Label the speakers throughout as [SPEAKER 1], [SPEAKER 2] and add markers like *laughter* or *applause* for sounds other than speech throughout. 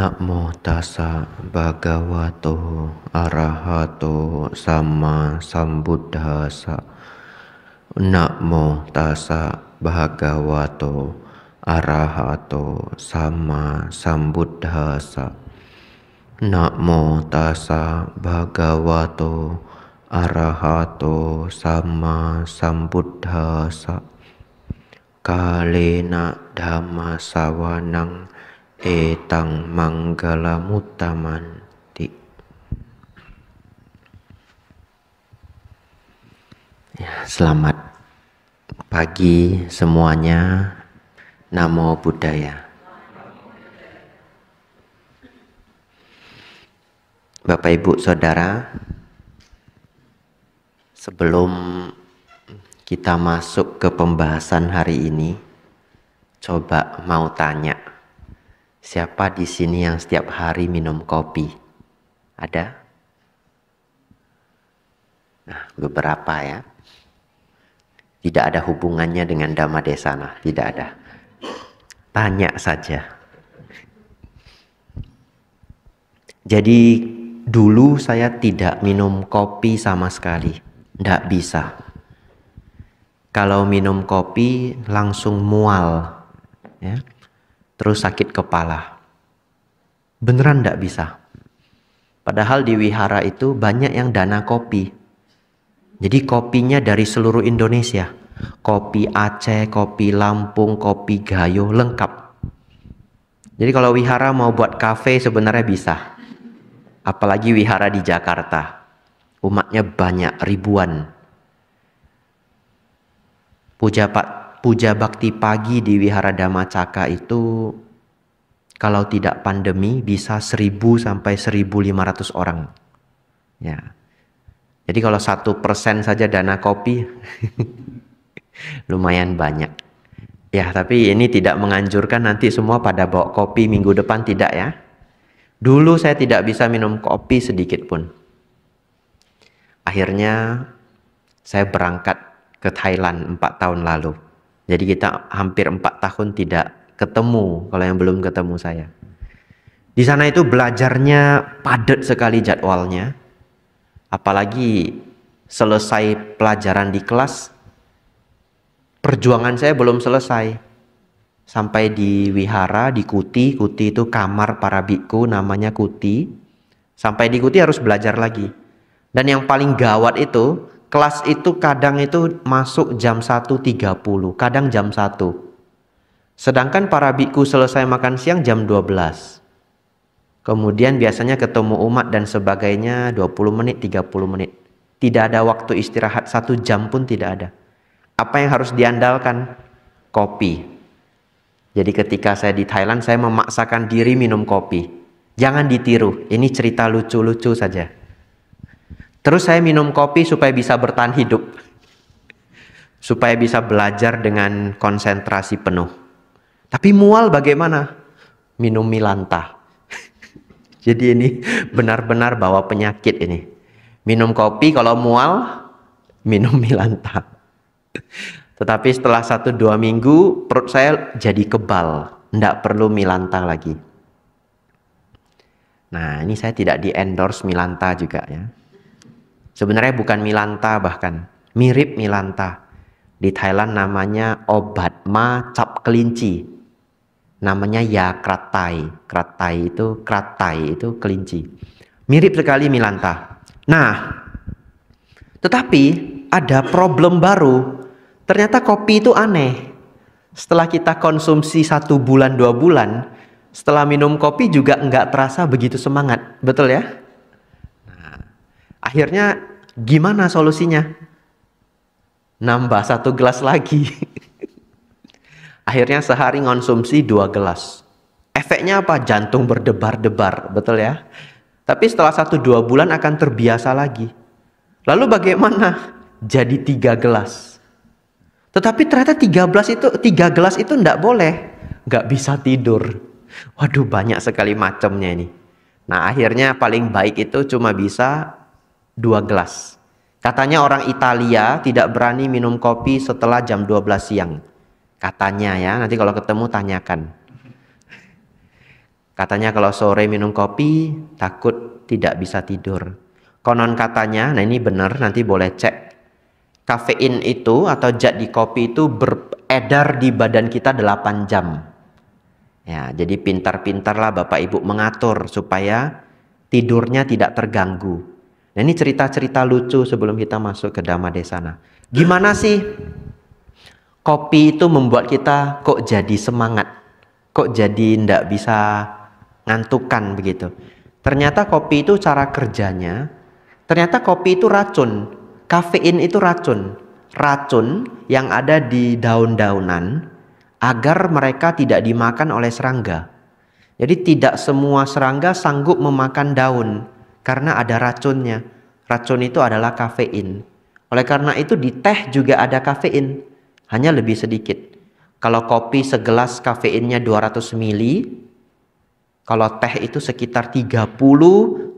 [SPEAKER 1] Namo tassa bhagavato arahato sama sambuddhasa Namo tassa bhagavato arahato sama sambuddhasa Namo tassa bhagavato arahato sama sambuddhasa Kalena dhamma sawanang etang manggala mutamanti ya, selamat pagi semuanya namo buddhaya Bapak Ibu Saudara sebelum kita masuk ke pembahasan hari ini coba mau tanya Siapa di sini yang setiap hari minum kopi? Ada? Nah, beberapa ya. Tidak ada hubungannya dengan Dhamma Desana, tidak ada. Tanya saja. Jadi dulu saya tidak minum kopi sama sekali. Tidak bisa. Kalau minum kopi langsung mual. Ya terus sakit kepala. Beneran tidak bisa. Padahal di wihara itu banyak yang dana kopi. Jadi kopinya dari seluruh Indonesia. Kopi Aceh, kopi Lampung, kopi Gayo, lengkap. Jadi kalau wihara mau buat kafe sebenarnya bisa. Apalagi wihara di Jakarta. Umatnya banyak, ribuan. Puja Pak puja bakti pagi di Wihara Damacaka itu kalau tidak pandemi bisa 1000 sampai 1500 orang. Ya. Jadi kalau satu persen saja dana kopi *laughs* lumayan banyak. Ya, tapi ini tidak menganjurkan nanti semua pada bawa kopi minggu depan tidak ya. Dulu saya tidak bisa minum kopi sedikit pun. Akhirnya saya berangkat ke Thailand 4 tahun lalu. Jadi kita hampir empat tahun tidak ketemu kalau yang belum ketemu saya. Di sana itu belajarnya padat sekali jadwalnya. Apalagi selesai pelajaran di kelas, perjuangan saya belum selesai. Sampai di wihara, di kuti, kuti itu kamar para biku namanya kuti. Sampai di kuti harus belajar lagi. Dan yang paling gawat itu kelas itu kadang itu masuk jam 1.30, kadang jam 1. Sedangkan para biku selesai makan siang jam 12. Kemudian biasanya ketemu umat dan sebagainya 20 menit, 30 menit. Tidak ada waktu istirahat, satu jam pun tidak ada. Apa yang harus diandalkan? Kopi. Jadi ketika saya di Thailand, saya memaksakan diri minum kopi. Jangan ditiru, ini cerita lucu-lucu saja. Terus saya minum kopi supaya bisa bertahan hidup. Supaya bisa belajar dengan konsentrasi penuh. Tapi mual bagaimana? Minum milanta. *laughs* Jadi ini benar-benar bawa penyakit ini. Minum kopi kalau mual, minum milanta. *laughs* Tetapi setelah satu dua minggu perut saya jadi kebal, tidak perlu milanta lagi. Nah ini saya tidak di endorse milanta juga ya. Sebenarnya bukan milanta bahkan, mirip milanta. Di Thailand namanya obat ma cap kelinci. Namanya ya kratai. Kratai itu kratai itu kelinci. Mirip sekali milanta. Nah, tetapi ada problem baru. Ternyata kopi itu aneh. Setelah kita konsumsi satu bulan dua bulan, setelah minum kopi juga nggak terasa begitu semangat. Betul ya? Akhirnya gimana solusinya? Nambah satu gelas lagi. *laughs* Akhirnya sehari konsumsi dua gelas. Efeknya apa? Jantung berdebar-debar, betul ya? Tapi setelah satu dua bulan akan terbiasa lagi. Lalu bagaimana? Jadi tiga gelas. Tetapi ternyata tiga gelas itu tiga gelas itu tidak boleh, nggak bisa tidur. Waduh banyak sekali macamnya ini. Nah akhirnya paling baik itu cuma bisa dua gelas. Katanya orang Italia tidak berani minum kopi setelah jam 12 siang. Katanya ya, nanti kalau ketemu tanyakan. Katanya kalau sore minum kopi takut tidak bisa tidur. Konon katanya, nah ini benar nanti boleh cek. Kafein itu atau zat di kopi itu beredar di badan kita 8 jam. Ya, jadi pintar-pintarlah Bapak Ibu mengatur supaya tidurnya tidak terganggu. Nah ini cerita-cerita lucu sebelum kita masuk ke Dhamma Desana. Gimana sih kopi itu membuat kita kok jadi semangat? Kok jadi tidak bisa ngantukan begitu? Ternyata kopi itu cara kerjanya, ternyata kopi itu racun. Kafein itu racun. Racun yang ada di daun-daunan agar mereka tidak dimakan oleh serangga. Jadi tidak semua serangga sanggup memakan daun karena ada racunnya. Racun itu adalah kafein. Oleh karena itu di teh juga ada kafein, hanya lebih sedikit. Kalau kopi segelas kafeinnya 200 mili, kalau teh itu sekitar 30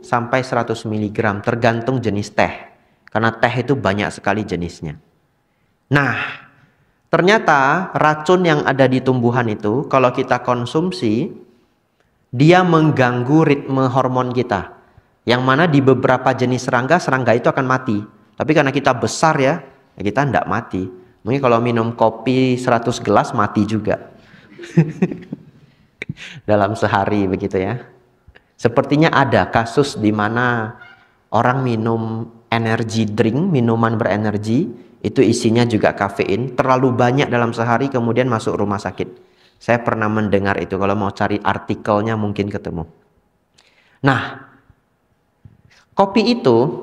[SPEAKER 1] sampai 100 mg tergantung jenis teh. Karena teh itu banyak sekali jenisnya. Nah, ternyata racun yang ada di tumbuhan itu kalau kita konsumsi dia mengganggu ritme hormon kita. Yang mana di beberapa jenis serangga, serangga itu akan mati. Tapi karena kita besar ya, ya kita tidak mati. Mungkin kalau minum kopi 100 gelas mati juga. *laughs* Dalam sehari begitu ya. Sepertinya ada kasus di mana orang minum energi drink, minuman berenergi, itu isinya juga kafein, terlalu banyak dalam sehari kemudian masuk rumah sakit. Saya pernah mendengar itu. Kalau mau cari artikelnya mungkin ketemu. Nah, kopi itu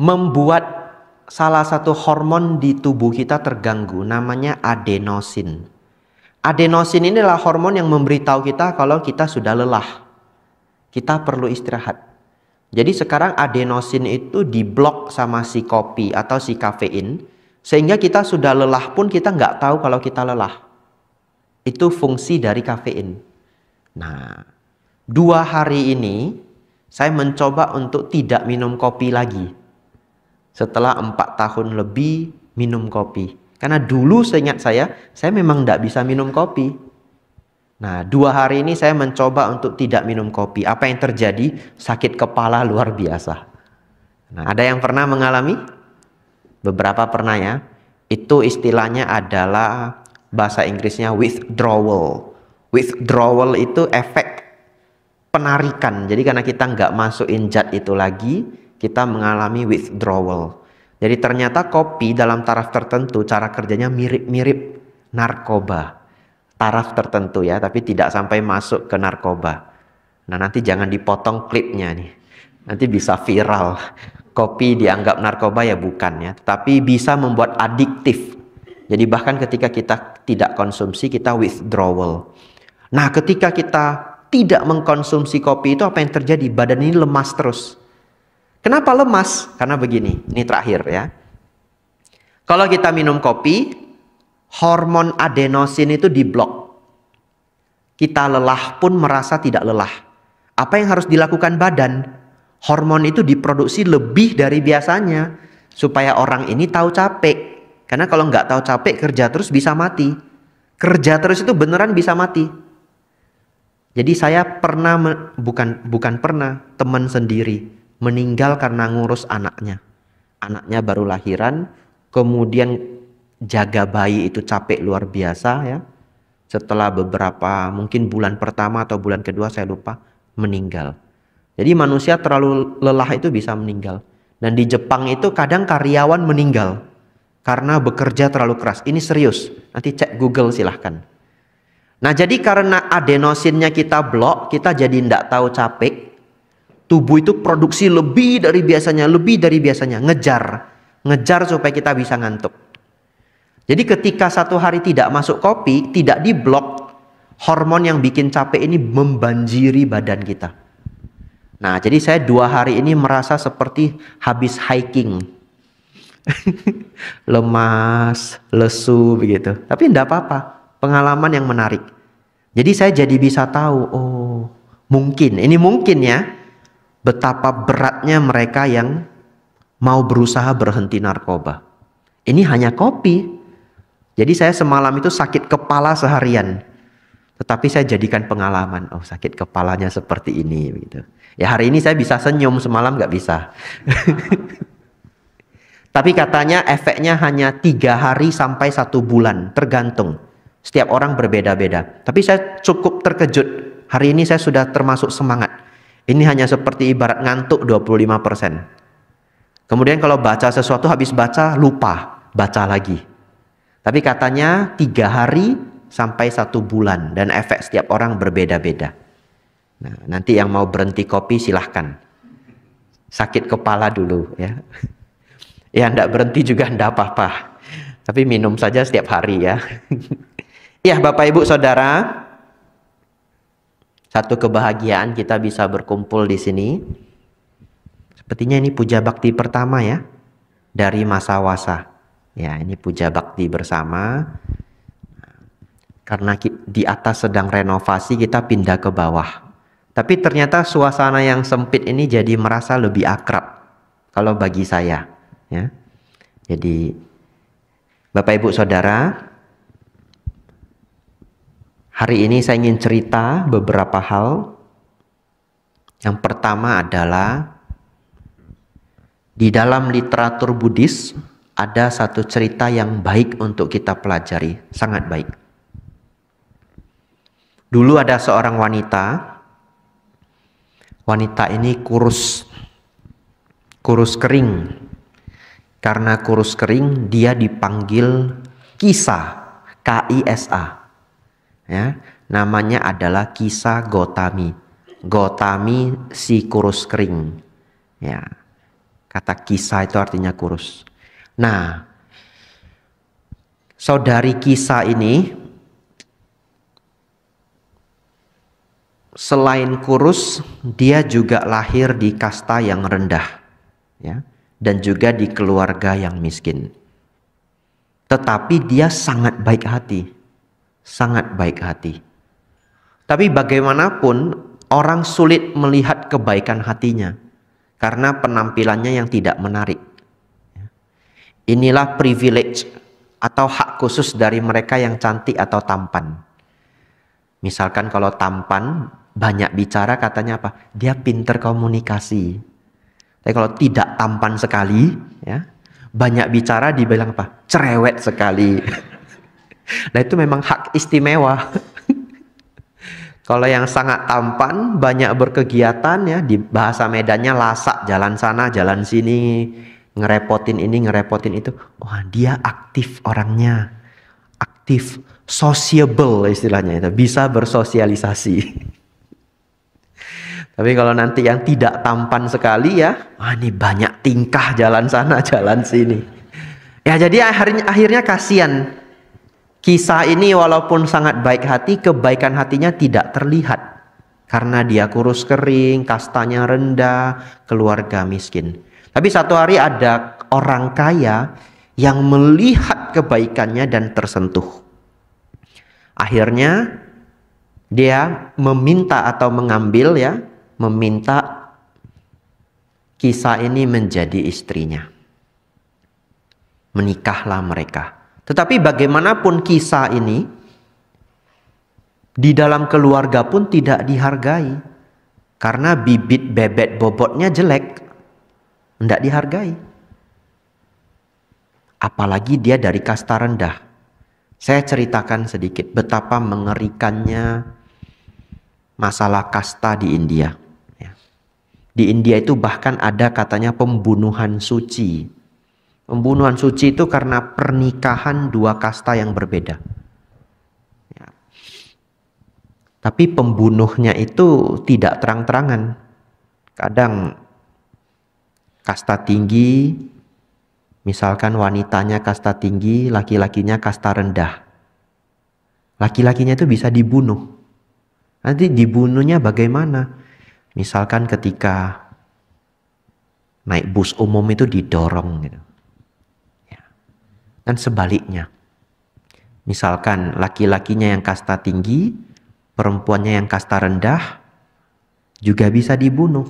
[SPEAKER 1] membuat salah satu hormon di tubuh kita terganggu namanya adenosin. Adenosin ini adalah hormon yang memberitahu kita kalau kita sudah lelah. Kita perlu istirahat. Jadi sekarang adenosin itu diblok sama si kopi atau si kafein sehingga kita sudah lelah pun kita nggak tahu kalau kita lelah. Itu fungsi dari kafein. Nah, dua hari ini saya mencoba untuk tidak minum kopi lagi. Setelah empat tahun lebih minum kopi. Karena dulu seingat saya, saya memang tidak bisa minum kopi. Nah, dua hari ini saya mencoba untuk tidak minum kopi. Apa yang terjadi? Sakit kepala luar biasa. Nah, ada yang pernah mengalami? Beberapa pernah ya. Itu istilahnya adalah bahasa Inggrisnya withdrawal. Withdrawal itu efek penarikan. Jadi karena kita nggak masukin jad itu lagi, kita mengalami withdrawal. Jadi ternyata kopi dalam taraf tertentu cara kerjanya mirip-mirip narkoba. Taraf tertentu ya, tapi tidak sampai masuk ke narkoba. Nah nanti jangan dipotong klipnya nih. Nanti bisa viral. Kopi dianggap narkoba ya bukan ya. Tapi bisa membuat adiktif. Jadi bahkan ketika kita tidak konsumsi kita withdrawal. Nah ketika kita tidak mengkonsumsi kopi itu apa yang terjadi? Badan ini lemas terus. Kenapa lemas? Karena begini, ini terakhir ya. Kalau kita minum kopi, hormon adenosin itu diblok. Kita lelah pun merasa tidak lelah. Apa yang harus dilakukan badan? Hormon itu diproduksi lebih dari biasanya supaya orang ini tahu capek. Karena kalau nggak tahu capek kerja terus bisa mati. Kerja terus itu beneran bisa mati. Jadi saya pernah bukan bukan pernah teman sendiri meninggal karena ngurus anaknya. Anaknya baru lahiran, kemudian jaga bayi itu capek luar biasa ya. Setelah beberapa mungkin bulan pertama atau bulan kedua saya lupa meninggal. Jadi manusia terlalu lelah itu bisa meninggal. Dan di Jepang itu kadang karyawan meninggal karena bekerja terlalu keras. Ini serius. Nanti cek Google silahkan Nah jadi karena adenosinnya kita blok, kita jadi tidak tahu capek. Tubuh itu produksi lebih dari biasanya, lebih dari biasanya, ngejar, ngejar supaya kita bisa ngantuk. Jadi ketika satu hari tidak masuk kopi, tidak diblok, hormon yang bikin capek ini membanjiri badan kita. Nah, jadi saya dua hari ini merasa seperti habis hiking. *laughs* Lemas, lesu begitu. Tapi tidak apa-apa pengalaman yang menarik. Jadi saya jadi bisa tahu, oh mungkin, ini mungkin ya, betapa beratnya mereka yang mau berusaha berhenti narkoba. Ini hanya kopi. Jadi saya semalam itu sakit kepala seharian. Tetapi saya jadikan pengalaman, oh sakit kepalanya seperti ini. Gitu. Ya hari ini saya bisa senyum, semalam nggak bisa. *laughs* Tapi katanya efeknya hanya tiga hari sampai satu bulan, tergantung. Setiap orang berbeda-beda. Tapi saya cukup terkejut. Hari ini saya sudah termasuk semangat. Ini hanya seperti ibarat ngantuk 25%. Kemudian kalau baca sesuatu habis baca lupa, baca lagi. Tapi katanya tiga hari sampai satu bulan dan efek setiap orang berbeda-beda. Nah, nanti yang mau berhenti kopi silahkan. Sakit kepala dulu ya. Ya tidak berhenti juga tidak apa-apa. Tapi minum saja setiap hari ya. *laughs* Ya, Bapak Ibu Saudara, satu kebahagiaan kita bisa berkumpul di sini. Sepertinya ini puja bakti pertama ya dari masa wasa. Ya, ini puja bakti bersama. Karena di atas sedang renovasi, kita pindah ke bawah. Tapi ternyata suasana yang sempit ini jadi merasa lebih akrab kalau bagi saya, ya. Jadi Bapak Ibu Saudara, Hari ini saya ingin cerita beberapa hal. Yang pertama adalah di dalam literatur Buddhis ada satu cerita yang baik untuk kita pelajari, sangat baik. Dulu ada seorang wanita. Wanita ini kurus. Kurus kering. Karena kurus kering dia dipanggil Kisa, K I S A ya namanya adalah kisah Gotami Gotami si kurus kering ya kata kisah itu artinya kurus nah saudari kisah ini selain kurus dia juga lahir di kasta yang rendah ya dan juga di keluarga yang miskin tetapi dia sangat baik hati sangat baik hati. Tapi bagaimanapun orang sulit melihat kebaikan hatinya karena penampilannya yang tidak menarik. Inilah privilege atau hak khusus dari mereka yang cantik atau tampan. Misalkan kalau tampan banyak bicara katanya apa? Dia pinter komunikasi. Tapi kalau tidak tampan sekali, ya banyak bicara dibilang apa? Cerewet sekali. *laughs* Nah itu memang hak istimewa. Kalau yang sangat tampan, banyak berkegiatan ya di bahasa Medannya lasak jalan sana, jalan sini, ngerepotin ini, ngerepotin itu. Wah, dia aktif orangnya. Aktif, sociable istilahnya itu, bisa bersosialisasi. Tapi kalau nanti yang tidak tampan sekali ya, wah ini banyak tingkah jalan sana, jalan sini. Ya jadi akhirnya, akhirnya kasihan Kisah ini walaupun sangat baik hati, kebaikan hatinya tidak terlihat karena dia kurus kering, kastanya rendah, keluarga miskin. Tapi satu hari ada orang kaya yang melihat kebaikannya dan tersentuh. Akhirnya dia meminta atau mengambil ya, meminta kisah ini menjadi istrinya. Menikahlah mereka. Tetapi bagaimanapun kisah ini di dalam keluarga pun tidak dihargai karena bibit bebek bobotnya jelek, tidak dihargai. Apalagi dia dari kasta rendah. Saya ceritakan sedikit betapa mengerikannya masalah kasta di India. Ya. Di India itu bahkan ada katanya pembunuhan suci Pembunuhan suci itu karena pernikahan dua kasta yang berbeda. Ya. Tapi pembunuhnya itu tidak terang-terangan. Kadang kasta tinggi, misalkan wanitanya kasta tinggi, laki-lakinya kasta rendah. Laki-lakinya itu bisa dibunuh. Nanti dibunuhnya bagaimana? Misalkan ketika naik bus umum itu didorong gitu dan sebaliknya. Misalkan laki-lakinya yang kasta tinggi, perempuannya yang kasta rendah juga bisa dibunuh.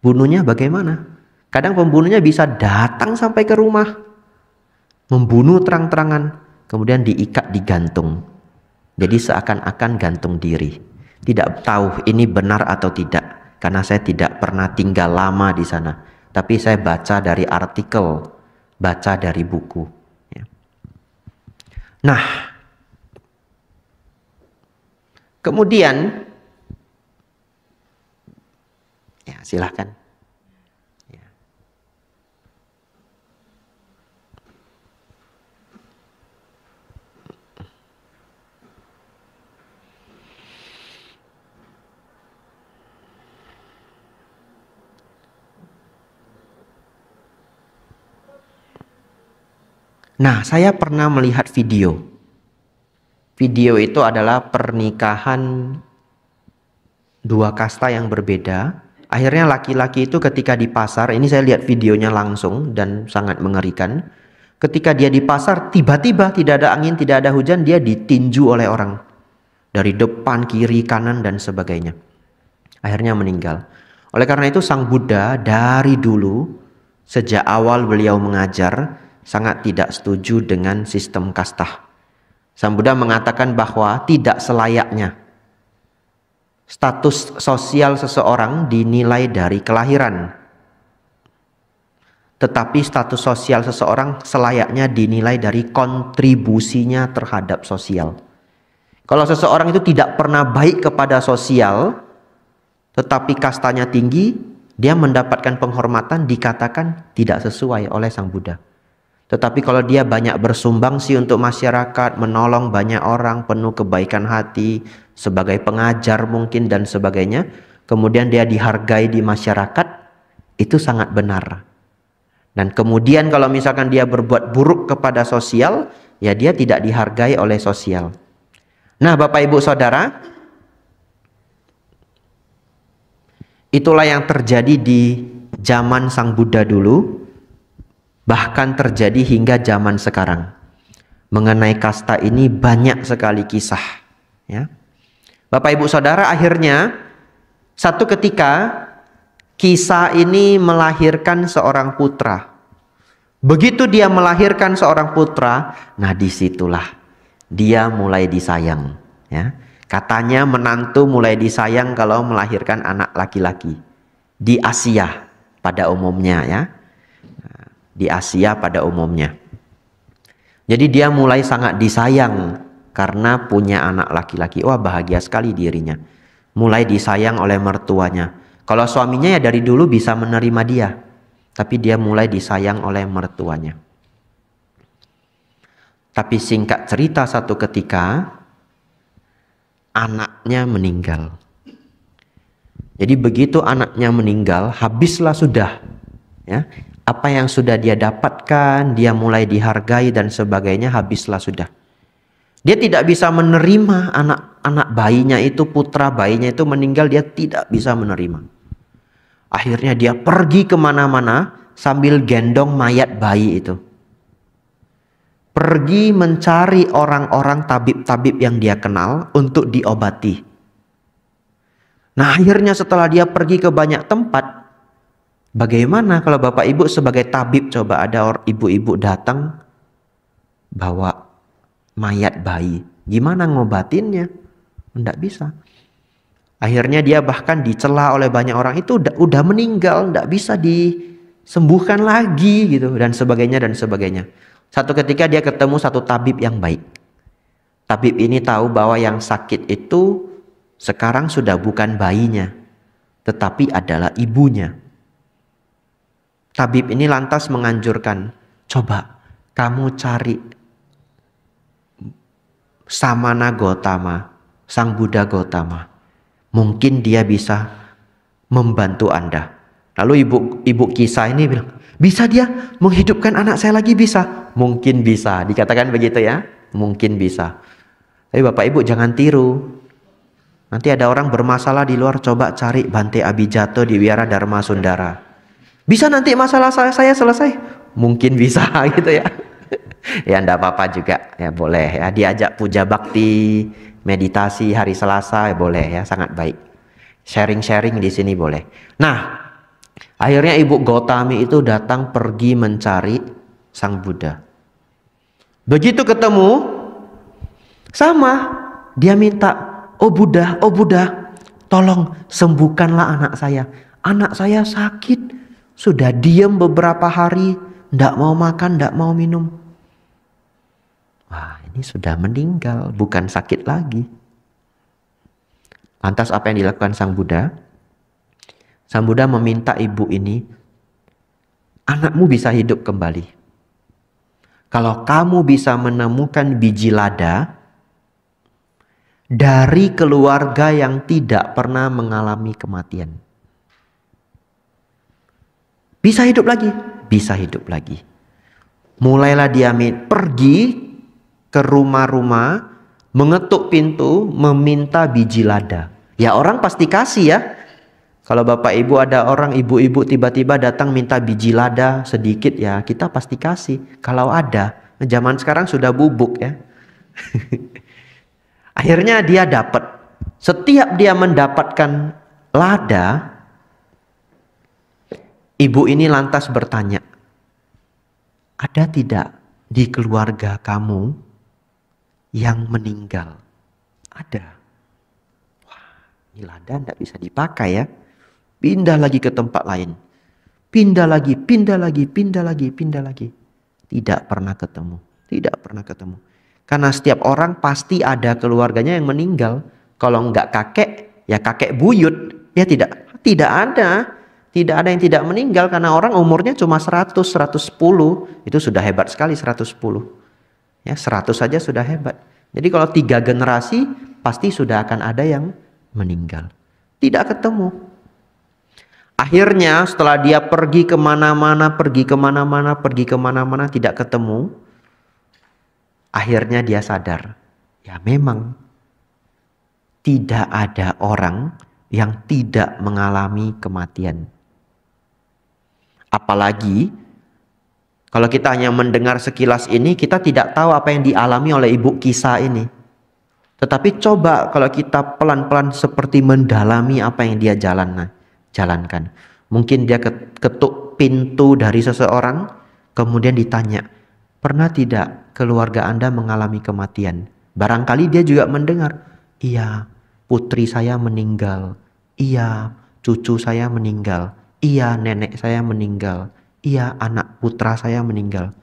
[SPEAKER 1] Bunuhnya bagaimana? Kadang pembunuhnya bisa datang sampai ke rumah, membunuh terang-terangan, kemudian diikat digantung. Jadi seakan-akan gantung diri. Tidak tahu ini benar atau tidak karena saya tidak pernah tinggal lama di sana. Tapi saya baca dari artikel, baca dari buku. Nah, kemudian ya silahkan. Nah, saya pernah melihat video. Video itu adalah pernikahan dua kasta yang berbeda. Akhirnya laki-laki itu ketika di pasar, ini saya lihat videonya langsung dan sangat mengerikan. Ketika dia di pasar, tiba-tiba tidak ada angin, tidak ada hujan, dia ditinju oleh orang. Dari depan, kiri, kanan, dan sebagainya. Akhirnya meninggal. Oleh karena itu sang Buddha dari dulu, sejak awal beliau mengajar, sangat tidak setuju dengan sistem kasta. Sang Buddha mengatakan bahwa tidak selayaknya status sosial seseorang dinilai dari kelahiran. Tetapi status sosial seseorang selayaknya dinilai dari kontribusinya terhadap sosial. Kalau seseorang itu tidak pernah baik kepada sosial, tetapi kastanya tinggi, dia mendapatkan penghormatan dikatakan tidak sesuai oleh Sang Buddha. Tetapi kalau dia banyak bersumbangsi untuk masyarakat, menolong banyak orang, penuh kebaikan hati, sebagai pengajar mungkin dan sebagainya, kemudian dia dihargai di masyarakat, itu sangat benar. Dan kemudian kalau misalkan dia berbuat buruk kepada sosial, ya dia tidak dihargai oleh sosial. Nah, Bapak Ibu Saudara, itulah yang terjadi di zaman Sang Buddha dulu bahkan terjadi hingga zaman sekarang. Mengenai kasta ini banyak sekali kisah. Ya. Bapak ibu saudara akhirnya satu ketika kisah ini melahirkan seorang putra. Begitu dia melahirkan seorang putra, nah disitulah dia mulai disayang. Ya. Katanya menantu mulai disayang kalau melahirkan anak laki-laki di Asia pada umumnya ya di Asia pada umumnya. Jadi dia mulai sangat disayang karena punya anak laki-laki. Wah bahagia sekali dirinya. Mulai disayang oleh mertuanya. Kalau suaminya ya dari dulu bisa menerima dia. Tapi dia mulai disayang oleh mertuanya. Tapi singkat cerita satu ketika anaknya meninggal. Jadi begitu anaknya meninggal, habislah sudah ya apa yang sudah dia dapatkan, dia mulai dihargai dan sebagainya habislah sudah. Dia tidak bisa menerima anak-anak bayinya itu, putra bayinya itu meninggal, dia tidak bisa menerima. Akhirnya dia pergi kemana-mana sambil gendong mayat bayi itu. Pergi mencari orang-orang tabib-tabib yang dia kenal untuk diobati. Nah akhirnya setelah dia pergi ke banyak tempat, Bagaimana kalau bapak ibu sebagai tabib coba ada ibu-ibu datang bawa mayat bayi, gimana ngobatinnya? Tidak bisa. Akhirnya dia bahkan dicela oleh banyak orang itu udah, meninggal, tidak bisa disembuhkan lagi gitu dan sebagainya dan sebagainya. Satu ketika dia ketemu satu tabib yang baik. Tabib ini tahu bahwa yang sakit itu sekarang sudah bukan bayinya, tetapi adalah ibunya. Tabib ini lantas menganjurkan, coba kamu cari Samana Gotama, Sang Buddha Gotama. Mungkin dia bisa membantu Anda. Lalu ibu ibu kisah ini bilang, bisa dia menghidupkan anak saya lagi bisa? Mungkin bisa, dikatakan begitu ya, mungkin bisa. Tapi bapak ibu jangan tiru, Nanti ada orang bermasalah di luar coba cari Bante Abijato di Wiara Dharma Sundara. Bisa nanti masalah saya, selesai? Mungkin bisa *laughs* gitu ya. ya ndak apa-apa juga ya boleh ya diajak puja bakti, meditasi hari Selasa ya boleh ya sangat baik. Sharing-sharing di sini boleh. Nah, akhirnya Ibu Gotami itu datang pergi mencari Sang Buddha. Begitu ketemu sama dia minta, "Oh Buddha, oh Buddha, tolong sembuhkanlah anak saya. Anak saya sakit, sudah diam beberapa hari, tidak mau makan, tidak mau minum. Wah, ini sudah meninggal, bukan sakit lagi. Lantas apa yang dilakukan Sang Buddha? Sang Buddha meminta ibu ini, anakmu bisa hidup kembali. Kalau kamu bisa menemukan biji lada dari keluarga yang tidak pernah mengalami kematian. Bisa hidup lagi? Bisa hidup lagi. Mulailah dia pergi ke rumah-rumah, mengetuk pintu, meminta biji lada. Ya orang pasti kasih ya. Kalau bapak ibu ada orang ibu-ibu tiba-tiba datang minta biji lada sedikit ya kita pasti kasih. Kalau ada, zaman sekarang sudah bubuk ya. *laughs* Akhirnya dia dapat. Setiap dia mendapatkan lada, Ibu ini lantas bertanya, "Ada tidak di keluarga kamu yang meninggal?" Ada. Wah, ini lada tidak bisa dipakai ya. Pindah lagi ke tempat lain. Pindah lagi, pindah lagi, pindah lagi, pindah lagi. Tidak pernah ketemu, tidak pernah ketemu. Karena setiap orang pasti ada keluarganya yang meninggal. Kalau enggak kakek, ya kakek buyut. Ya tidak, tidak ada tidak ada yang tidak meninggal karena orang umurnya cuma 100, 110. Itu sudah hebat sekali 110. Ya, 100 saja sudah hebat. Jadi kalau tiga generasi pasti sudah akan ada yang meninggal. Tidak ketemu. Akhirnya setelah dia pergi kemana-mana, pergi kemana-mana, pergi kemana-mana tidak ketemu. Akhirnya dia sadar. Ya memang tidak ada orang yang tidak mengalami kematian. Apalagi kalau kita hanya mendengar sekilas ini, kita tidak tahu apa yang dialami oleh ibu kisah ini. Tetapi coba kalau kita pelan-pelan seperti mendalami apa yang dia jalan, jalankan. Mungkin dia ketuk pintu dari seseorang, kemudian ditanya, pernah tidak keluarga Anda mengalami kematian? Barangkali dia juga mendengar, iya putri saya meninggal, iya cucu saya meninggal iya nenek saya meninggal, iya anak putra saya meninggal.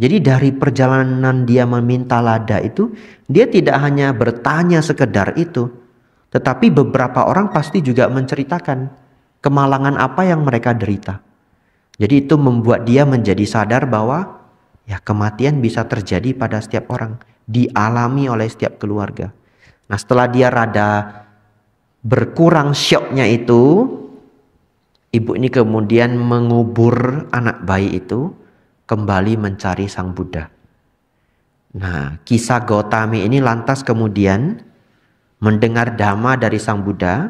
[SPEAKER 1] Jadi dari perjalanan dia meminta lada itu, dia tidak hanya bertanya sekedar itu, tetapi beberapa orang pasti juga menceritakan kemalangan apa yang mereka derita. Jadi itu membuat dia menjadi sadar bahwa ya kematian bisa terjadi pada setiap orang, dialami oleh setiap keluarga. Nah, setelah dia rada berkurang syoknya itu, Ibu ini kemudian mengubur anak bayi itu kembali mencari sang Buddha. Nah, kisah Gotami ini lantas kemudian mendengar dhamma dari sang Buddha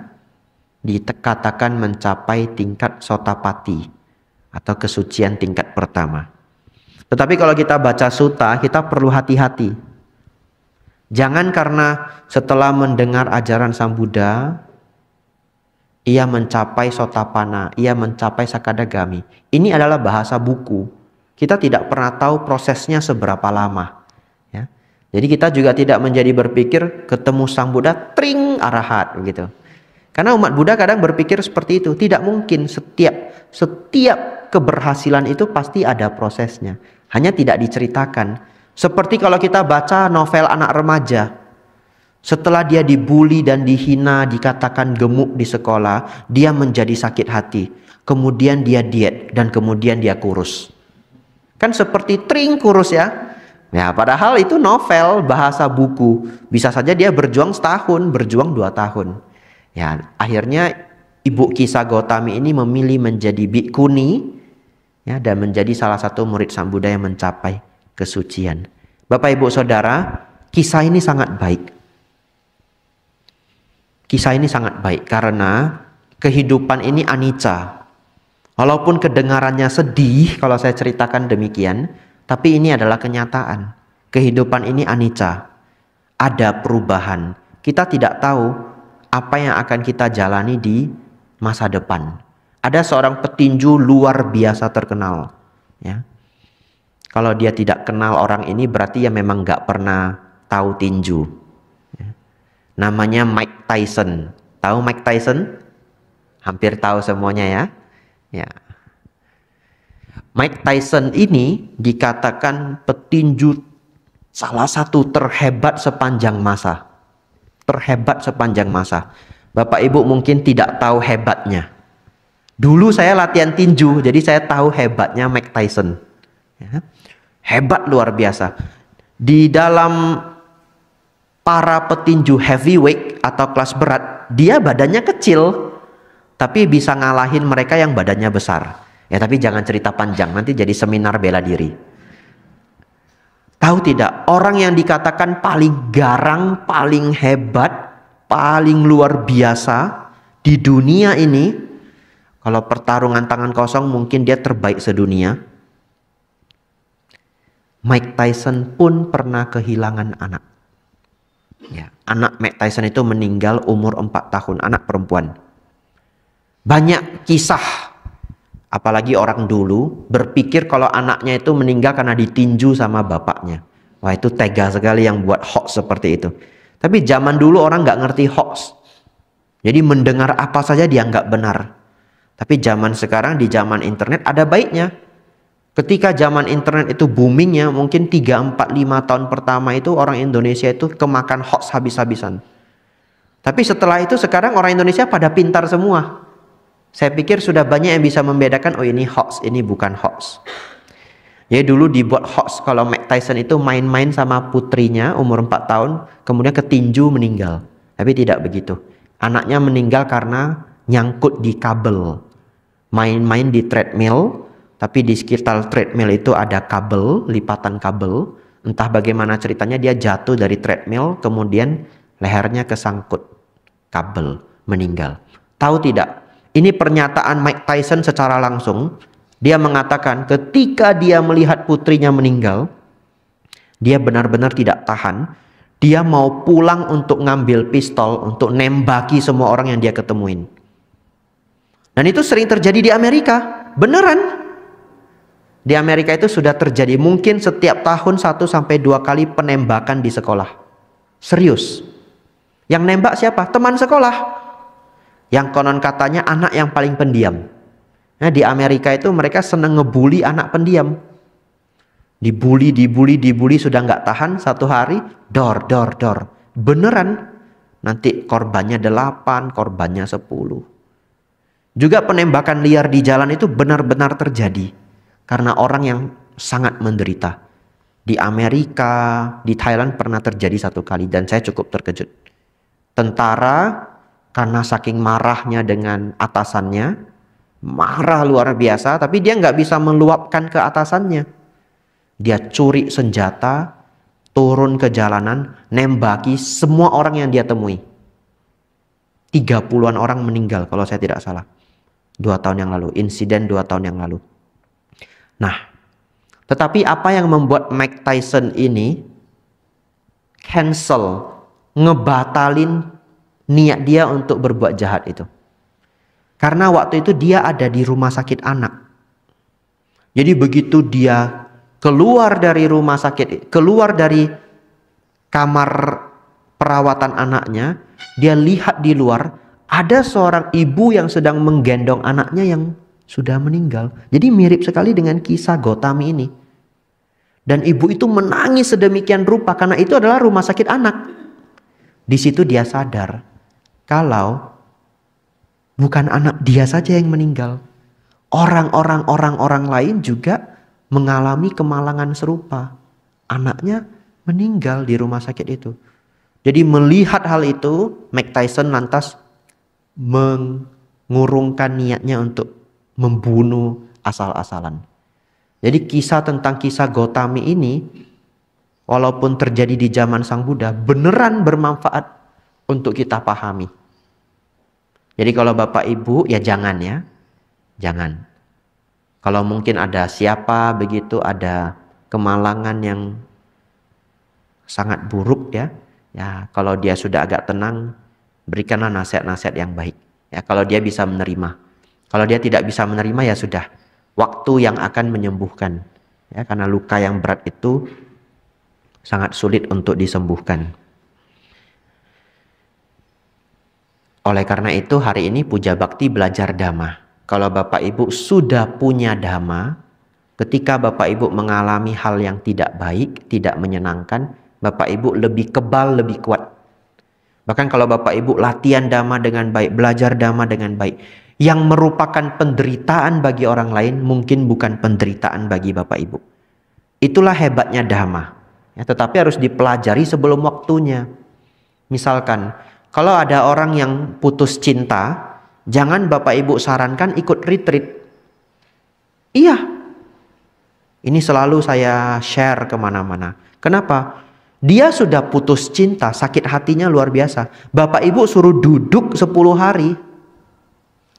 [SPEAKER 1] dikatakan mencapai tingkat sotapati atau kesucian tingkat pertama. Tetapi kalau kita baca suta, kita perlu hati-hati. Jangan karena setelah mendengar ajaran Sang Buddha, ia mencapai sotapana, ia mencapai sakadagami. Ini adalah bahasa buku. Kita tidak pernah tahu prosesnya seberapa lama. Ya. Jadi kita juga tidak menjadi berpikir ketemu sang Buddha tring arahat begitu. Karena umat Buddha kadang berpikir seperti itu, tidak mungkin setiap setiap keberhasilan itu pasti ada prosesnya. Hanya tidak diceritakan. Seperti kalau kita baca novel anak remaja, setelah dia dibully dan dihina, dikatakan gemuk di sekolah, dia menjadi sakit hati. Kemudian dia diet dan kemudian dia kurus. Kan seperti tring kurus ya. Ya, padahal itu novel, bahasa buku. Bisa saja dia berjuang setahun, berjuang dua tahun. Ya, akhirnya Ibu Kisah Gotami ini memilih menjadi bikuni ya, dan menjadi salah satu murid Sang yang mencapai kesucian. Bapak Ibu Saudara, kisah ini sangat baik Kisah ini sangat baik karena kehidupan ini anicca. Walaupun kedengarannya sedih kalau saya ceritakan demikian, tapi ini adalah kenyataan. Kehidupan ini anicca. Ada perubahan. Kita tidak tahu apa yang akan kita jalani di masa depan. Ada seorang petinju luar biasa terkenal, ya. Kalau dia tidak kenal orang ini berarti ya memang nggak pernah tahu tinju. Ya. Namanya Mike Tyson. Tahu Mike Tyson? Hampir tahu semuanya ya. Ya. Mike Tyson ini dikatakan petinju salah satu terhebat sepanjang masa. Terhebat sepanjang masa. Bapak Ibu mungkin tidak tahu hebatnya. Dulu saya latihan tinju, jadi saya tahu hebatnya Mike Tyson. Ya. Hebat luar biasa. Di dalam para petinju heavyweight atau kelas berat, dia badannya kecil, tapi bisa ngalahin mereka yang badannya besar. Ya, tapi jangan cerita panjang, nanti jadi seminar bela diri. Tahu tidak, orang yang dikatakan paling garang, paling hebat, paling luar biasa di dunia ini, kalau pertarungan tangan kosong mungkin dia terbaik sedunia. Mike Tyson pun pernah kehilangan anak. Ya, anak Mac Tyson itu meninggal umur 4 tahun, anak perempuan. Banyak kisah, apalagi orang dulu berpikir kalau anaknya itu meninggal karena ditinju sama bapaknya. Wah itu tega sekali yang buat hoax seperti itu. Tapi zaman dulu orang nggak ngerti hoax. Jadi mendengar apa saja dianggap benar. Tapi zaman sekarang di zaman internet ada baiknya. Ketika zaman internet itu boomingnya mungkin 3, 4, 5 tahun pertama itu orang Indonesia itu kemakan hoax habis-habisan. Tapi setelah itu sekarang orang Indonesia pada pintar semua. Saya pikir sudah banyak yang bisa membedakan oh ini hoax, ini bukan hoax. Ya dulu dibuat hoax kalau Mike Tyson itu main-main sama putrinya umur 4 tahun, kemudian ketinju meninggal. Tapi tidak begitu. Anaknya meninggal karena nyangkut di kabel. Main-main di treadmill, tapi di sekitar treadmill itu ada kabel, lipatan kabel. Entah bagaimana ceritanya dia jatuh dari treadmill kemudian lehernya kesangkut kabel, meninggal. Tahu tidak? Ini pernyataan Mike Tyson secara langsung. Dia mengatakan ketika dia melihat putrinya meninggal, dia benar-benar tidak tahan. Dia mau pulang untuk ngambil pistol, untuk nembaki semua orang yang dia ketemuin. Dan itu sering terjadi di Amerika. Beneran. Di Amerika itu sudah terjadi mungkin setiap tahun 1 sampai dua kali penembakan di sekolah. Serius. Yang nembak siapa? Teman sekolah. Yang konon katanya anak yang paling pendiam. Nah, di Amerika itu mereka seneng ngebully anak pendiam. Dibully, dibully, dibully sudah nggak tahan satu hari, dor, dor, dor. Beneran. Nanti korbannya 8, korbannya sepuluh. Juga penembakan liar di jalan itu benar-benar terjadi karena orang yang sangat menderita. Di Amerika, di Thailand pernah terjadi satu kali dan saya cukup terkejut. Tentara karena saking marahnya dengan atasannya, marah luar biasa tapi dia nggak bisa meluapkan ke atasannya. Dia curi senjata, turun ke jalanan, nembaki semua orang yang dia temui. tiga puluhan orang meninggal kalau saya tidak salah. Dua tahun yang lalu, insiden dua tahun yang lalu. Nah, tetapi apa yang membuat Mike Tyson ini cancel, ngebatalin niat dia untuk berbuat jahat itu? Karena waktu itu dia ada di rumah sakit anak. Jadi begitu dia keluar dari rumah sakit, keluar dari kamar perawatan anaknya, dia lihat di luar ada seorang ibu yang sedang menggendong anaknya yang sudah meninggal. Jadi mirip sekali dengan kisah Gotami ini. Dan ibu itu menangis sedemikian rupa karena itu adalah rumah sakit anak. Di situ dia sadar kalau bukan anak dia saja yang meninggal. Orang-orang orang-orang lain juga mengalami kemalangan serupa. Anaknya meninggal di rumah sakit itu. Jadi melihat hal itu, Mike Tyson lantas mengurungkan niatnya untuk membunuh asal-asalan. Jadi kisah tentang kisah Gotami ini walaupun terjadi di zaman Sang Buddha beneran bermanfaat untuk kita pahami. Jadi kalau Bapak Ibu ya jangan ya. Jangan. Kalau mungkin ada siapa begitu ada kemalangan yang sangat buruk ya. Ya, kalau dia sudah agak tenang berikanlah nasihat-nasihat yang baik. Ya, kalau dia bisa menerima. Kalau dia tidak bisa menerima ya sudah, waktu yang akan menyembuhkan. Ya, karena luka yang berat itu sangat sulit untuk disembuhkan. Oleh karena itu hari ini puja bakti belajar dhamma. Kalau Bapak Ibu sudah punya dhamma, ketika Bapak Ibu mengalami hal yang tidak baik, tidak menyenangkan, Bapak Ibu lebih kebal, lebih kuat. Bahkan kalau Bapak Ibu latihan dhamma dengan baik, belajar dhamma dengan baik, yang merupakan penderitaan bagi orang lain mungkin bukan penderitaan bagi Bapak Ibu. Itulah hebatnya dhamma. Ya, tetapi harus dipelajari sebelum waktunya. Misalkan, kalau ada orang yang putus cinta, jangan Bapak Ibu sarankan ikut retreat. Iya. Ini selalu saya share kemana-mana. Kenapa? Dia sudah putus cinta, sakit hatinya luar biasa. Bapak Ibu suruh duduk 10 hari,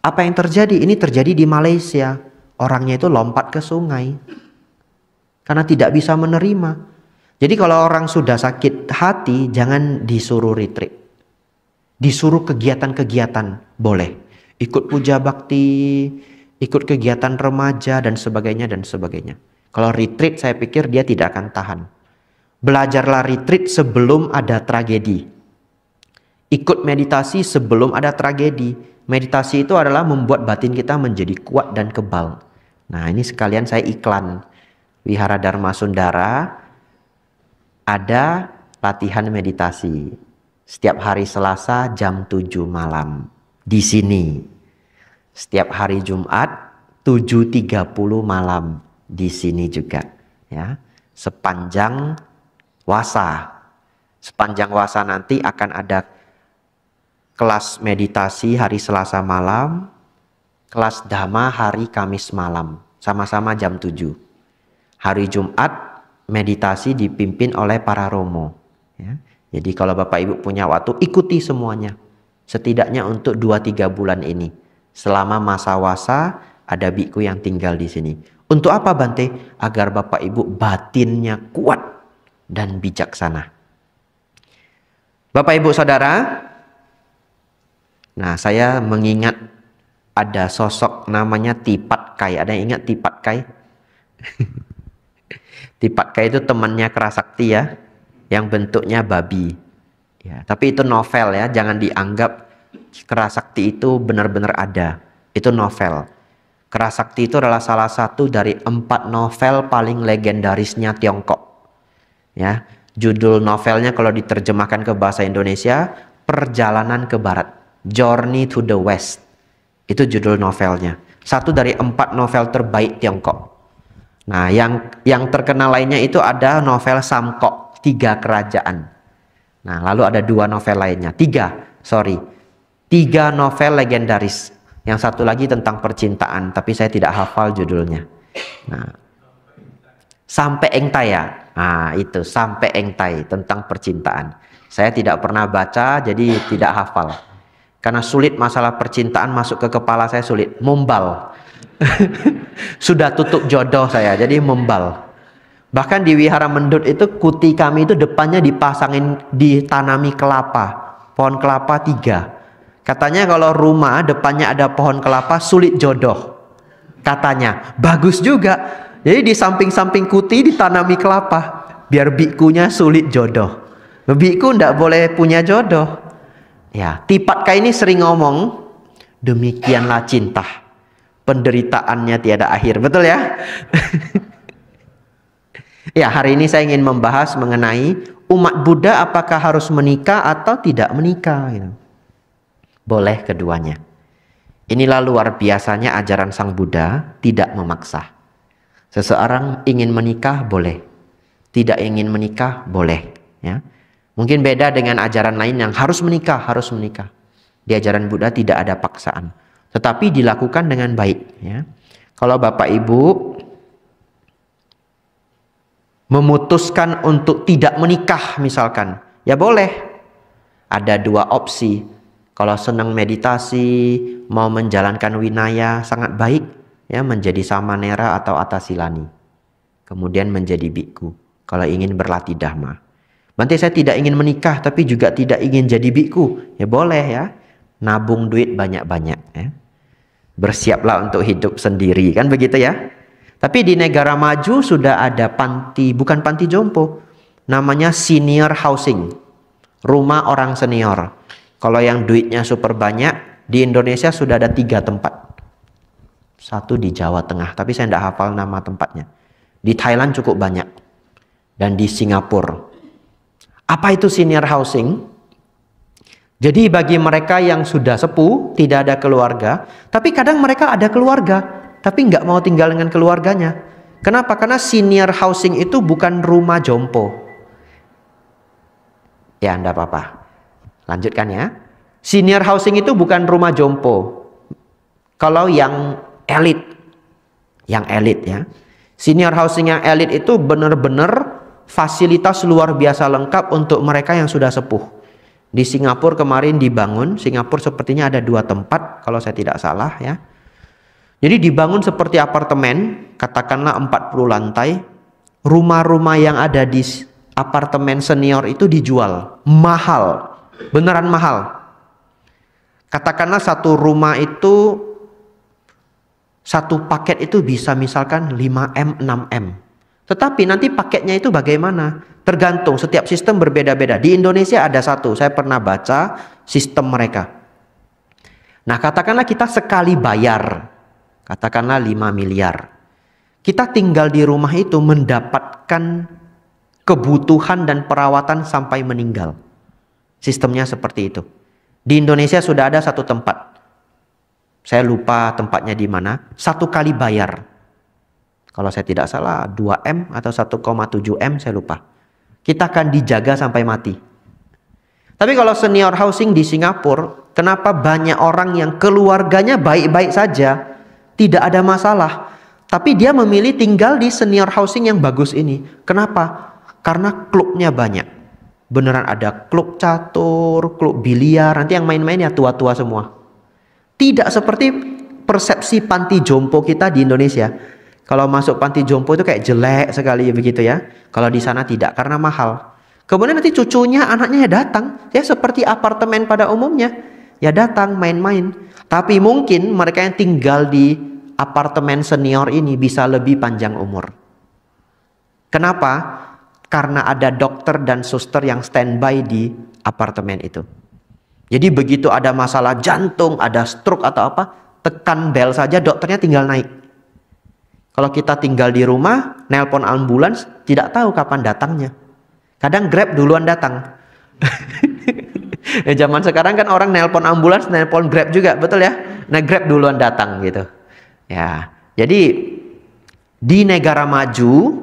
[SPEAKER 1] apa yang terjadi? Ini terjadi di Malaysia. Orangnya itu lompat ke sungai karena tidak bisa menerima. Jadi kalau orang sudah sakit hati, jangan disuruh retreat. Disuruh kegiatan-kegiatan boleh. Ikut puja bakti, ikut kegiatan remaja dan sebagainya dan sebagainya. Kalau retreat saya pikir dia tidak akan tahan. Belajarlah retreat sebelum ada tragedi. Ikut meditasi sebelum ada tragedi Meditasi itu adalah membuat batin kita menjadi kuat dan kebal. Nah, ini sekalian saya iklan Wihara Dharma Sundara ada latihan meditasi setiap hari Selasa jam 7 malam di sini. Setiap hari Jumat 7.30 malam di sini juga ya. Sepanjang wasa. Sepanjang wasa nanti akan ada kelas meditasi hari Selasa malam, kelas Dhamma hari Kamis malam, sama-sama jam 7. Hari Jumat meditasi dipimpin oleh para romo. Ya. Jadi kalau Bapak Ibu punya waktu ikuti semuanya. Setidaknya untuk 2-3 bulan ini. Selama masa wasa ada biku yang tinggal di sini. Untuk apa Bante? Agar Bapak Ibu batinnya kuat dan bijaksana. Bapak Ibu Saudara, Nah, saya mengingat ada sosok namanya Tipat Kai. Ada yang ingat Tipat Kai? *laughs* Tipat Kai itu temannya Kerasakti ya, yang bentuknya babi. Ya, tapi itu novel ya, jangan dianggap Kerasakti itu benar-benar ada. Itu novel. Kerasakti itu adalah salah satu dari empat novel paling legendarisnya Tiongkok. Ya, judul novelnya kalau diterjemahkan ke bahasa Indonesia, Perjalanan ke Barat Journey to the West. Itu judul novelnya. Satu dari empat novel terbaik Tiongkok. Nah, yang yang terkenal lainnya itu ada novel Samkok, Tiga Kerajaan. Nah, lalu ada dua novel lainnya. Tiga, sorry. Tiga novel legendaris. Yang satu lagi tentang percintaan, tapi saya tidak hafal judulnya. Nah, Sampai engtai ya Nah, itu Sampai Engtai tentang percintaan. Saya tidak pernah baca, jadi tidak hafal. Karena sulit masalah percintaan masuk ke kepala saya sulit, membal. *laughs* Sudah tutup jodoh saya, jadi membal. Bahkan di wihara mendut itu kuti kami itu depannya dipasangin ditanami kelapa, pohon kelapa tiga. Katanya kalau rumah depannya ada pohon kelapa sulit jodoh. Katanya bagus juga. Jadi di samping-samping kuti ditanami kelapa biar bikunya sulit jodoh. Biku ndak boleh punya jodoh. Ya, Tipatka ini sering ngomong, demikianlah cinta. Penderitaannya tiada akhir, betul ya? *laughs* ya, hari ini saya ingin membahas mengenai umat Buddha apakah harus menikah atau tidak menikah gitu. Boleh keduanya. Inilah luar biasanya ajaran Sang Buddha tidak memaksa. Seseorang ingin menikah boleh, tidak ingin menikah boleh, ya. Mungkin beda dengan ajaran lain yang harus menikah, harus menikah. Di ajaran Buddha tidak ada paksaan, tetapi dilakukan dengan baik. Ya. Kalau Bapak Ibu memutuskan untuk tidak menikah misalkan, ya boleh. Ada dua opsi. Kalau senang meditasi, mau menjalankan winaya, sangat baik ya menjadi samanera atau atasilani. Kemudian menjadi biku kalau ingin berlatih dhamma. Nanti saya tidak ingin menikah tapi juga tidak ingin jadi biku. Ya boleh ya. Nabung duit banyak-banyak ya. Bersiaplah untuk hidup sendiri kan begitu ya. Tapi di negara maju sudah ada panti, bukan panti jompo. Namanya senior housing. Rumah orang senior. Kalau yang duitnya super banyak, di Indonesia sudah ada tiga tempat. Satu di Jawa Tengah, tapi saya tidak hafal nama tempatnya. Di Thailand cukup banyak. Dan di Singapura apa itu senior housing? Jadi bagi mereka yang sudah sepuh, tidak ada keluarga, tapi kadang mereka ada keluarga, tapi nggak mau tinggal dengan keluarganya. Kenapa? Karena senior housing itu bukan rumah jompo. Ya, Anda apa-apa. Lanjutkan ya. Senior housing itu bukan rumah jompo. Kalau yang elit, yang elit ya. Senior housing yang elit itu benar-benar fasilitas luar biasa lengkap untuk mereka yang sudah sepuh. Di Singapura kemarin dibangun, Singapura sepertinya ada dua tempat kalau saya tidak salah ya. Jadi dibangun seperti apartemen, katakanlah 40 lantai, rumah-rumah yang ada di apartemen senior itu dijual mahal, beneran mahal. Katakanlah satu rumah itu satu paket itu bisa misalkan 5M, 6M. Tetapi nanti paketnya itu bagaimana? Tergantung setiap sistem berbeda-beda. Di Indonesia ada satu, saya pernah baca sistem mereka. Nah, katakanlah kita sekali bayar. Katakanlah 5 miliar. Kita tinggal di rumah itu mendapatkan kebutuhan dan perawatan sampai meninggal. Sistemnya seperti itu. Di Indonesia sudah ada satu tempat. Saya lupa tempatnya di mana. Satu kali bayar kalau saya tidak salah 2M atau 1,7M saya lupa. Kita akan dijaga sampai mati. Tapi kalau senior housing di Singapura, kenapa banyak orang yang keluarganya baik-baik saja, tidak ada masalah, tapi dia memilih tinggal di senior housing yang bagus ini. Kenapa? Karena klubnya banyak beneran ada klub catur, klub biliar, nanti yang main-main ya tua-tua semua. Tidak seperti persepsi panti jompo kita di Indonesia. Kalau masuk panti jompo itu kayak jelek sekali begitu ya. Kalau di sana tidak karena mahal. Kemudian nanti cucunya, anaknya ya datang, ya seperti apartemen pada umumnya. Ya datang main-main. Tapi mungkin mereka yang tinggal di apartemen senior ini bisa lebih panjang umur. Kenapa? Karena ada dokter dan suster yang standby di apartemen itu. Jadi begitu ada masalah jantung, ada stroke atau apa, tekan bel saja dokternya tinggal naik kalau kita tinggal di rumah, nelpon ambulans, tidak tahu kapan datangnya. Kadang Grab duluan datang. *laughs* ya, zaman sekarang kan orang nelpon ambulans, nelpon Grab juga, betul ya? Nah, Grab duluan datang gitu. Ya. Jadi di negara maju,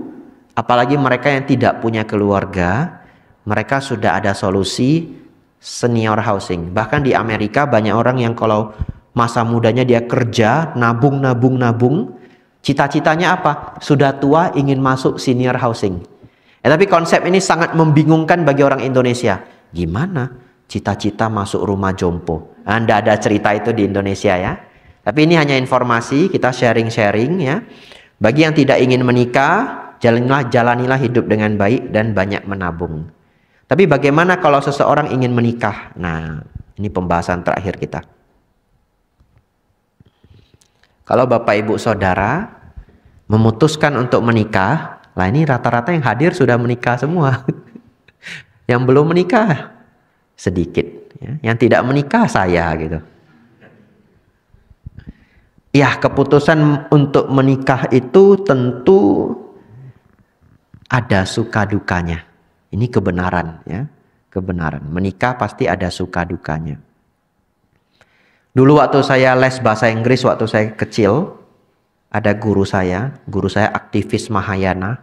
[SPEAKER 1] apalagi mereka yang tidak punya keluarga, mereka sudah ada solusi senior housing. Bahkan di Amerika banyak orang yang kalau masa mudanya dia kerja, nabung, nabung, nabung, Cita-citanya apa? Sudah tua ingin masuk senior housing. Eh, tapi konsep ini sangat membingungkan bagi orang Indonesia. Gimana cita-cita masuk rumah jompo? Anda ah, ada cerita itu di Indonesia ya. Tapi ini hanya informasi, kita sharing-sharing ya. Bagi yang tidak ingin menikah, jalanilah jalanilah hidup dengan baik dan banyak menabung. Tapi bagaimana kalau seseorang ingin menikah? Nah, ini pembahasan terakhir kita. Kalau bapak ibu saudara memutuskan untuk menikah, lah ini rata-rata yang hadir sudah menikah semua. *laughs* yang belum menikah sedikit, ya. yang tidak menikah saya gitu. Ya, keputusan untuk menikah itu tentu ada suka dukanya. Ini kebenaran ya, kebenaran. Menikah pasti ada suka dukanya. Dulu waktu saya les bahasa Inggris waktu saya kecil, ada guru saya, guru saya aktivis Mahayana.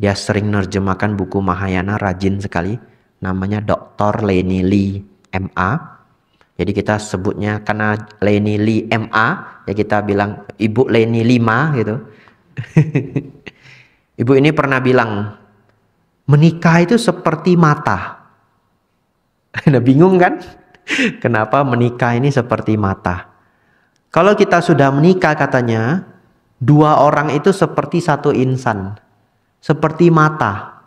[SPEAKER 1] Dia sering nerjemahkan buku Mahayana, rajin sekali. Namanya Dr. Leni Lee MA. Jadi kita sebutnya karena Leni Lee MA, ya kita bilang Ibu Leni Lima gitu. *laughs* Ibu ini pernah bilang, menikah itu seperti mata. Anda *laughs* bingung kan? Kenapa menikah ini seperti mata? Kalau kita sudah menikah katanya, dua orang itu seperti satu insan. Seperti mata.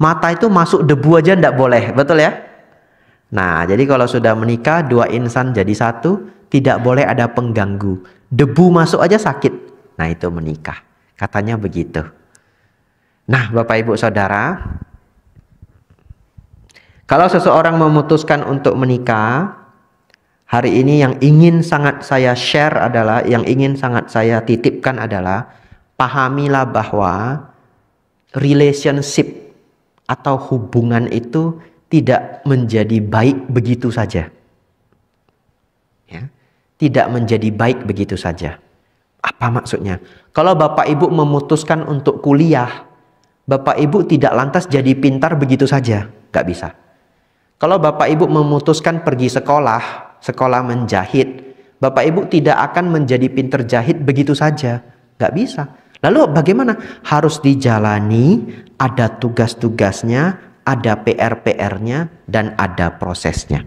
[SPEAKER 1] Mata itu masuk debu aja ndak boleh, betul ya? Nah, jadi kalau sudah menikah dua insan jadi satu, tidak boleh ada pengganggu. Debu masuk aja sakit. Nah, itu menikah. Katanya begitu. Nah, Bapak Ibu Saudara, kalau seseorang memutuskan untuk menikah, hari ini yang ingin sangat saya share adalah, yang ingin sangat saya titipkan adalah, pahamilah bahwa relationship atau hubungan itu tidak menjadi baik begitu saja. Ya. Tidak menjadi baik begitu saja. Apa maksudnya? Kalau Bapak Ibu memutuskan untuk kuliah, Bapak Ibu tidak lantas jadi pintar begitu saja. Gak bisa. Kalau Bapak Ibu memutuskan pergi sekolah, sekolah menjahit, Bapak Ibu tidak akan menjadi pinter jahit begitu saja. Gak bisa. Lalu bagaimana? Harus dijalani, ada tugas-tugasnya, ada PR-PR-nya, dan ada prosesnya.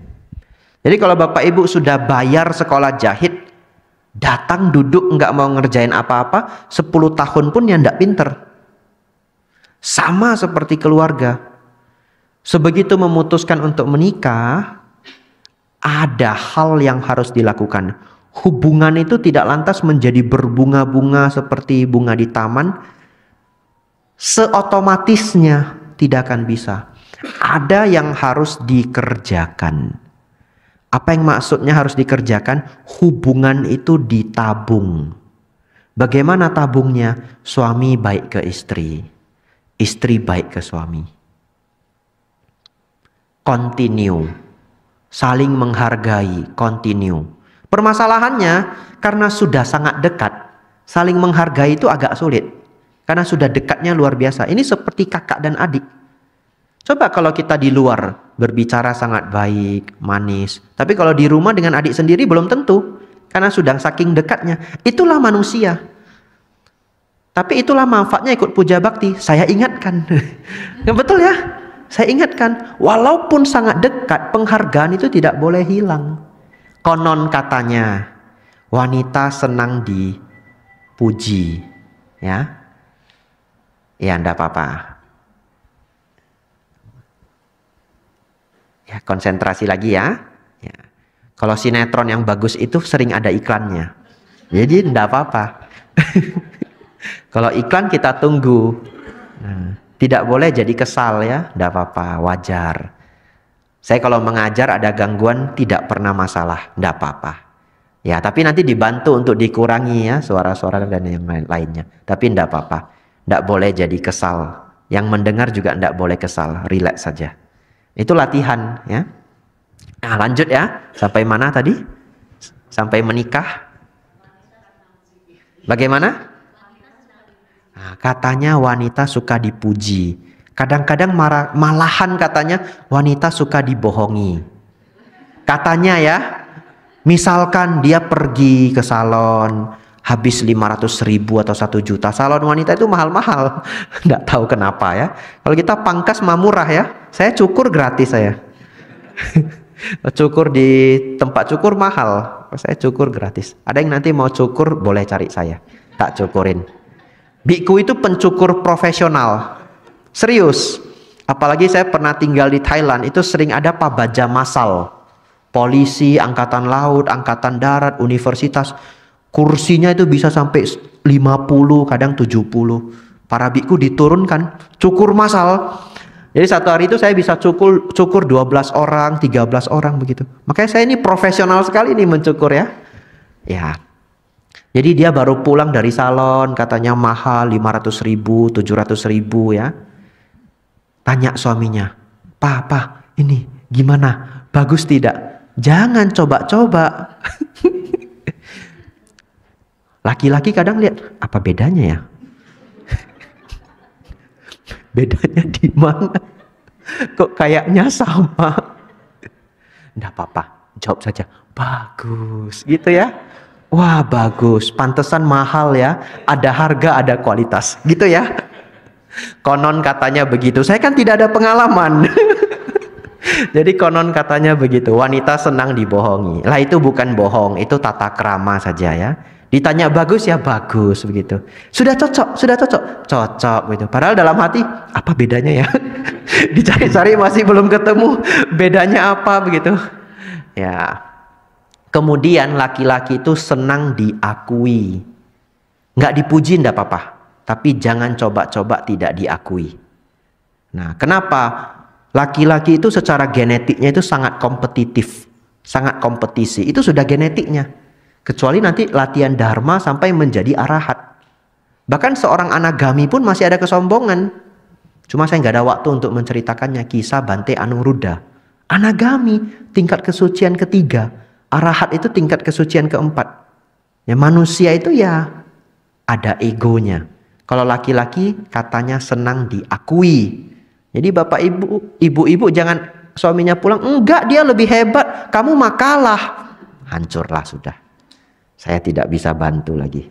[SPEAKER 1] Jadi kalau Bapak Ibu sudah bayar sekolah jahit, datang duduk nggak mau ngerjain apa-apa, 10 tahun pun yang nggak pinter. Sama seperti keluarga. Sebegitu memutuskan untuk menikah, ada hal yang harus dilakukan. Hubungan itu tidak lantas menjadi berbunga-bunga seperti bunga di taman. Seotomatisnya tidak akan bisa. Ada yang harus dikerjakan. Apa yang maksudnya harus dikerjakan? Hubungan itu ditabung. Bagaimana tabungnya? Suami baik ke istri, istri baik ke suami continue. Saling menghargai, continue. Permasalahannya karena sudah sangat dekat, saling menghargai itu agak sulit. Karena sudah dekatnya luar biasa. Ini seperti kakak dan adik. Coba kalau kita di luar berbicara sangat baik, manis. Tapi kalau di rumah dengan adik sendiri belum tentu. Karena sudah saking dekatnya. Itulah manusia. Tapi itulah manfaatnya ikut puja bakti. Saya ingatkan. *laughs* Betul ya? Saya ingatkan, walaupun sangat dekat, penghargaan itu tidak boleh hilang. Konon katanya, wanita senang dipuji. Ya, ya enggak apa-apa. Ya, konsentrasi lagi ya. ya. Kalau sinetron yang bagus itu sering ada iklannya. Ya, jadi enggak apa-apa. *laughs* Kalau iklan kita tunggu. Nah. Tidak boleh jadi kesal ya, tidak apa-apa, wajar. Saya kalau mengajar ada gangguan tidak pernah masalah, tidak apa-apa. Ya, tapi nanti dibantu untuk dikurangi ya suara-suara dan yang lain lainnya. Tapi tidak apa-apa, tidak boleh jadi kesal. Yang mendengar juga tidak boleh kesal, relax saja. Itu latihan ya. Nah, lanjut ya. Sampai mana tadi? Sampai menikah. Bagaimana? Nah, katanya wanita suka dipuji. Kadang-kadang malahan katanya wanita suka dibohongi. Katanya ya, misalkan dia pergi ke salon, habis 500 ribu atau 1 juta. Salon wanita itu mahal-mahal. *laughs* Nggak tahu kenapa ya. Kalau kita pangkas mah murah ya. Saya cukur gratis saya. *laughs* cukur di tempat cukur mahal. Saya cukur gratis. Ada yang nanti mau cukur boleh cari saya. Tak cukurin. Biku itu pencukur profesional. Serius. Apalagi saya pernah tinggal di Thailand, itu sering ada pabaja masal. Polisi, angkatan laut, angkatan darat, universitas. Kursinya itu bisa sampai 50, kadang 70. Para biku diturunkan, cukur masal. Jadi satu hari itu saya bisa cukur cukur 12 orang, 13 orang begitu. Makanya saya ini profesional sekali nih mencukur ya. Ya, jadi dia baru pulang dari salon, katanya mahal 500 ribu, 700 ribu ya. Tanya suaminya, Papa, ini gimana? Bagus tidak? Jangan coba-coba. *laughs* Laki-laki kadang lihat, apa bedanya ya? *laughs* bedanya di mana? Kok kayaknya sama? Tidak *laughs* apa-apa, jawab saja, bagus gitu ya. Wah bagus, pantesan mahal ya. Ada harga, ada kualitas. Gitu ya. Konon katanya begitu. Saya kan tidak ada pengalaman. *laughs* Jadi konon katanya begitu. Wanita senang dibohongi. Lah itu bukan bohong, itu tata kerama saja ya. Ditanya bagus ya bagus begitu. Sudah cocok, sudah cocok, cocok gitu. Padahal dalam hati apa bedanya ya? *laughs* Dicari-cari masih belum ketemu bedanya apa begitu. Ya, Kemudian laki-laki itu senang diakui. Nggak dipuji ndak apa-apa, tapi jangan coba-coba tidak diakui. Nah, kenapa laki-laki itu secara genetiknya itu sangat kompetitif, sangat kompetisi. Itu sudah genetiknya. Kecuali nanti latihan dharma sampai menjadi arahat. Bahkan seorang anagami pun masih ada kesombongan. Cuma saya nggak ada waktu untuk menceritakannya kisah Bante Anuruddha. Anagami, tingkat kesucian ketiga Arahat itu tingkat kesucian keempat. Ya, manusia itu ya ada egonya. Kalau laki-laki katanya senang diakui. Jadi bapak ibu, ibu-ibu jangan suaminya pulang, enggak dia lebih hebat, kamu makalah. Hancurlah sudah. Saya tidak bisa bantu lagi.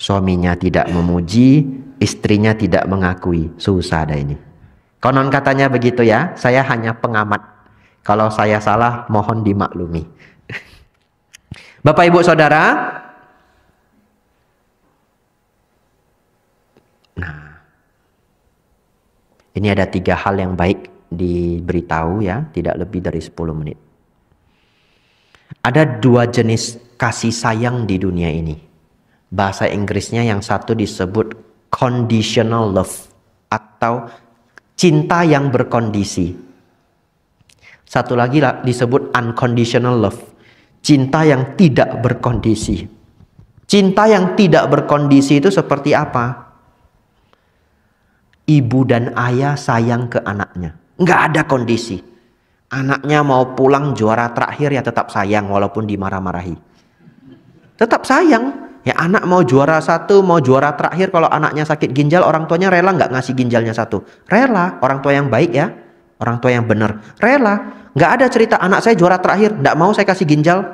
[SPEAKER 1] Suaminya tidak memuji, istrinya tidak mengakui. Susah ada ini. Konon katanya begitu ya, saya hanya pengamat kalau saya salah, mohon dimaklumi. Bapak Ibu Saudara, nah, ini ada tiga hal yang baik diberitahu ya, tidak lebih dari 10 menit. Ada dua jenis kasih sayang di dunia ini. Bahasa Inggrisnya yang satu disebut conditional love atau cinta yang berkondisi satu lagi disebut unconditional love. Cinta yang tidak berkondisi. Cinta yang tidak berkondisi itu seperti apa? Ibu dan ayah sayang ke anaknya. Nggak ada kondisi. Anaknya mau pulang juara terakhir ya tetap sayang walaupun dimarah-marahi. Tetap sayang. Ya anak mau juara satu, mau juara terakhir kalau anaknya sakit ginjal orang tuanya rela nggak ngasih ginjalnya satu. Rela orang tua yang baik ya orang tua yang benar rela nggak ada cerita anak saya juara terakhir nggak mau saya kasih ginjal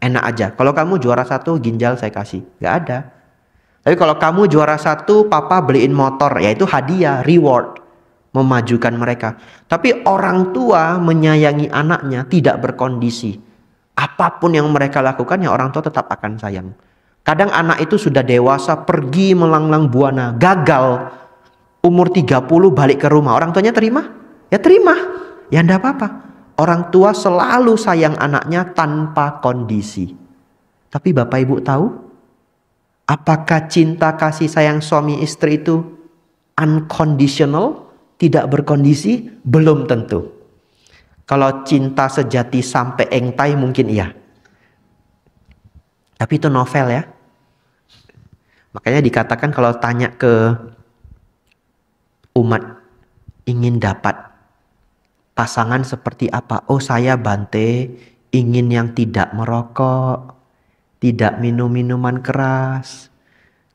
[SPEAKER 1] enak aja kalau kamu juara satu ginjal saya kasih nggak ada tapi kalau kamu juara satu papa beliin motor yaitu hadiah reward memajukan mereka tapi orang tua menyayangi anaknya tidak berkondisi apapun yang mereka lakukan ya orang tua tetap akan sayang kadang anak itu sudah dewasa pergi melanglang buana gagal umur 30 balik ke rumah orang tuanya terima ya terima ya enggak apa-apa orang tua selalu sayang anaknya tanpa kondisi tapi Bapak Ibu tahu apakah cinta kasih sayang suami istri itu unconditional tidak berkondisi belum tentu kalau cinta sejati sampai engtai mungkin iya tapi itu novel ya makanya dikatakan kalau tanya ke umat ingin dapat pasangan seperti apa. Oh saya Bante ingin yang tidak merokok, tidak minum minuman keras,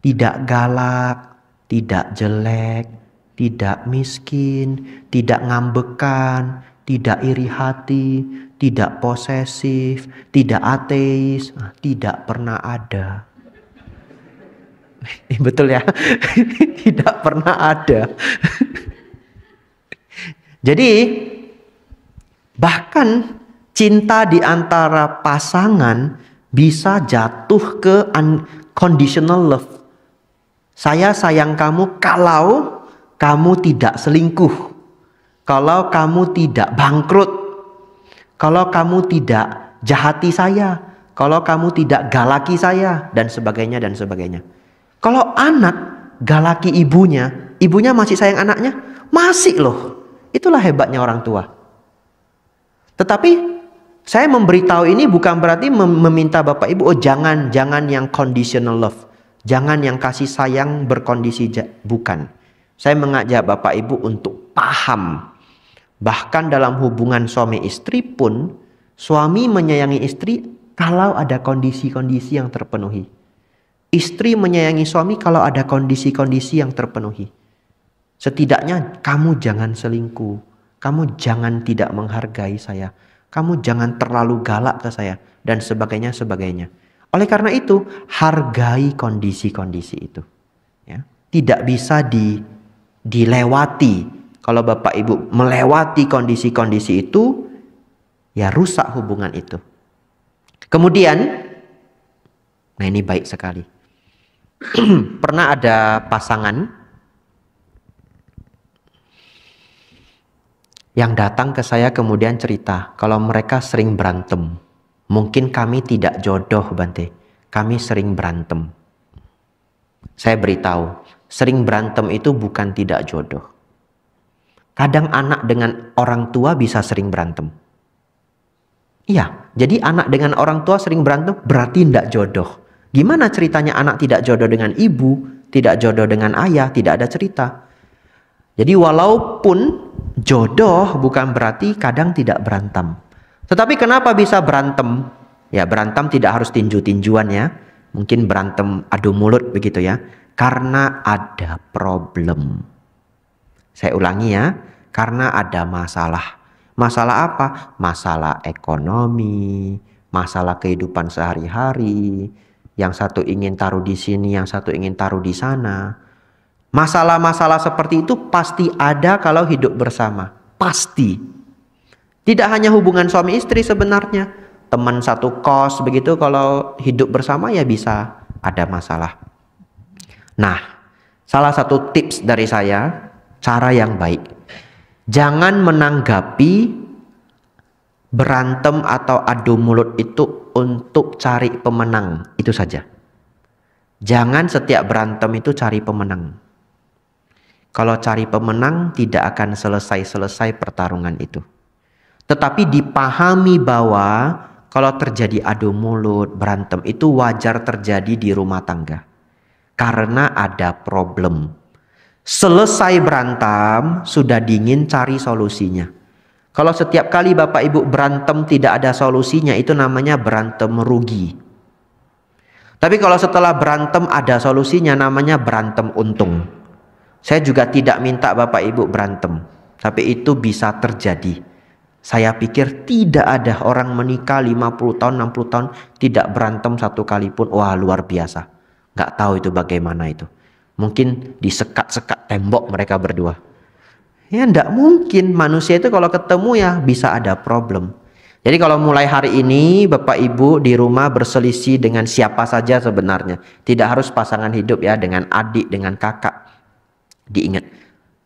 [SPEAKER 1] tidak galak, tidak jelek, tidak miskin, tidak ngambekan, tidak iri hati, tidak posesif, tidak ateis, ah, tidak pernah ada. *laughs* Betul ya, *laughs* tidak pernah ada. *laughs* Jadi, Bahkan cinta di antara pasangan bisa jatuh ke unconditional love. Saya sayang kamu kalau kamu tidak selingkuh. Kalau kamu tidak bangkrut. Kalau kamu tidak jahati saya. Kalau kamu tidak galaki saya dan sebagainya dan sebagainya. Kalau anak galaki ibunya, ibunya masih sayang anaknya? Masih loh. Itulah hebatnya orang tua. Tetapi saya memberitahu ini bukan berarti meminta Bapak Ibu, oh jangan, jangan yang conditional love. Jangan yang kasih sayang berkondisi, bukan. Saya mengajak Bapak Ibu untuk paham. Bahkan dalam hubungan suami istri pun, suami menyayangi istri kalau ada kondisi-kondisi yang terpenuhi. Istri menyayangi suami kalau ada kondisi-kondisi yang terpenuhi. Setidaknya kamu jangan selingkuh kamu jangan tidak menghargai saya, kamu jangan terlalu galak ke saya, dan sebagainya, sebagainya. Oleh karena itu, hargai kondisi-kondisi itu. Ya. Tidak bisa di, dilewati. Kalau Bapak Ibu melewati kondisi-kondisi itu, ya rusak hubungan itu. Kemudian, nah ini baik sekali. *clears throat* Pernah ada pasangan yang datang ke saya kemudian cerita kalau mereka sering berantem. Mungkin kami tidak jodoh, Bante. Kami sering berantem. Saya beritahu, sering berantem itu bukan tidak jodoh. Kadang anak dengan orang tua bisa sering berantem. Iya, jadi anak dengan orang tua sering berantem berarti tidak jodoh. Gimana ceritanya anak tidak jodoh dengan ibu, tidak jodoh dengan ayah, tidak ada cerita. Jadi walaupun jodoh bukan berarti kadang tidak berantem. Tetapi kenapa bisa berantem? Ya berantem tidak harus tinju-tinjuan ya. Mungkin berantem adu mulut begitu ya. Karena ada problem. Saya ulangi ya, karena ada masalah. Masalah apa? Masalah ekonomi, masalah kehidupan sehari-hari. Yang satu ingin taruh di sini, yang satu ingin taruh di sana Masalah-masalah seperti itu pasti ada kalau hidup bersama. Pasti. Tidak hanya hubungan suami istri sebenarnya. Teman satu kos begitu kalau hidup bersama ya bisa ada masalah. Nah, salah satu tips dari saya, cara yang baik. Jangan menanggapi berantem atau adu mulut itu untuk cari pemenang, itu saja. Jangan setiap berantem itu cari pemenang. Kalau cari pemenang tidak akan selesai-selesai pertarungan itu. Tetapi dipahami bahwa kalau terjadi adu mulut, berantem itu wajar terjadi di rumah tangga. Karena ada problem. Selesai berantem, sudah dingin cari solusinya. Kalau setiap kali Bapak Ibu berantem tidak ada solusinya, itu namanya berantem rugi. Tapi kalau setelah berantem ada solusinya, namanya berantem untung. Saya juga tidak minta Bapak Ibu berantem, tapi itu bisa terjadi. Saya pikir tidak ada orang menikah 50 tahun, 60 tahun tidak berantem satu kali pun. Wah, luar biasa. Gak tahu itu bagaimana itu. Mungkin disekat-sekat tembok mereka berdua. Ya nggak mungkin manusia itu kalau ketemu ya bisa ada problem. Jadi kalau mulai hari ini Bapak Ibu di rumah berselisih dengan siapa saja sebenarnya. Tidak harus pasangan hidup ya dengan adik, dengan kakak diingat.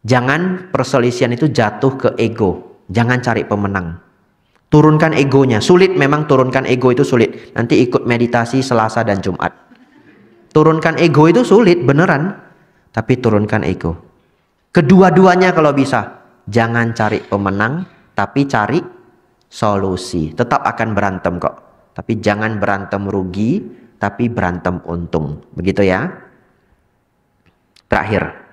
[SPEAKER 1] Jangan perselisihan itu jatuh ke ego. Jangan cari pemenang. Turunkan egonya. Sulit memang turunkan ego itu sulit. Nanti ikut meditasi Selasa dan Jumat. Turunkan ego itu sulit beneran. Tapi turunkan ego. Kedua-duanya kalau bisa. Jangan cari pemenang, tapi cari solusi. Tetap akan berantem kok. Tapi jangan berantem rugi, tapi berantem untung. Begitu ya. Terakhir,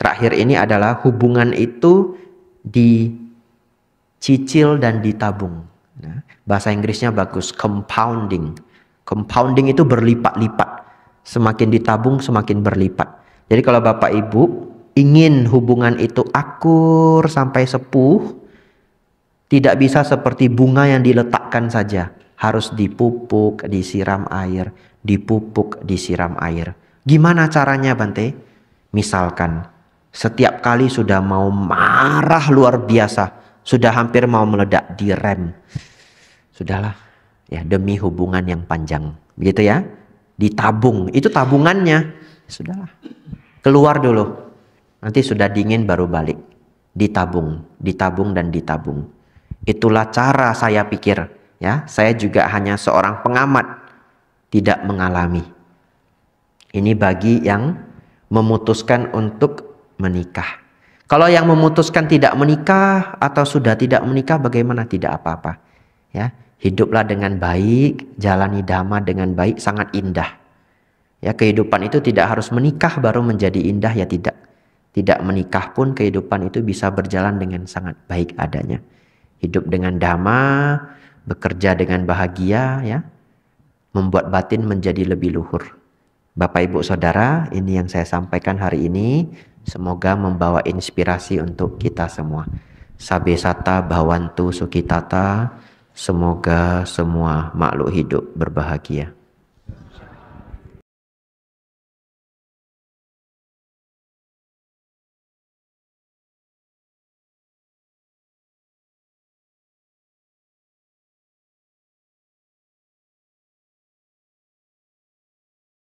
[SPEAKER 1] terakhir ini adalah hubungan itu dicicil dan ditabung. Nah, bahasa Inggrisnya bagus, compounding. Compounding itu berlipat-lipat. Semakin ditabung, semakin berlipat. Jadi kalau Bapak Ibu ingin hubungan itu akur sampai sepuh, tidak bisa seperti bunga yang diletakkan saja. Harus dipupuk, disiram air, dipupuk, disiram air. Gimana caranya Bante? Misalkan setiap kali sudah mau marah luar biasa, sudah hampir mau meledak di rem. Sudahlah, ya demi hubungan yang panjang, begitu ya. Ditabung, itu tabungannya. Sudahlah. Keluar dulu. Nanti sudah dingin baru balik. Ditabung, ditabung dan ditabung. Itulah cara saya pikir, ya. Saya juga hanya seorang pengamat, tidak mengalami. Ini bagi yang memutuskan untuk menikah. Kalau yang memutuskan tidak menikah atau sudah tidak menikah bagaimana tidak apa-apa. Ya, hiduplah dengan baik, jalani dhamma dengan baik sangat indah. Ya, kehidupan itu tidak harus menikah baru menjadi indah ya tidak. Tidak menikah pun kehidupan itu bisa berjalan dengan sangat baik adanya. Hidup dengan dhamma, bekerja dengan bahagia ya. Membuat batin menjadi lebih luhur. Bapak Ibu Saudara, ini yang saya sampaikan hari ini. Semoga membawa inspirasi untuk kita semua. Sabe sata bhawantu sukitata. Semoga semua makhluk hidup berbahagia.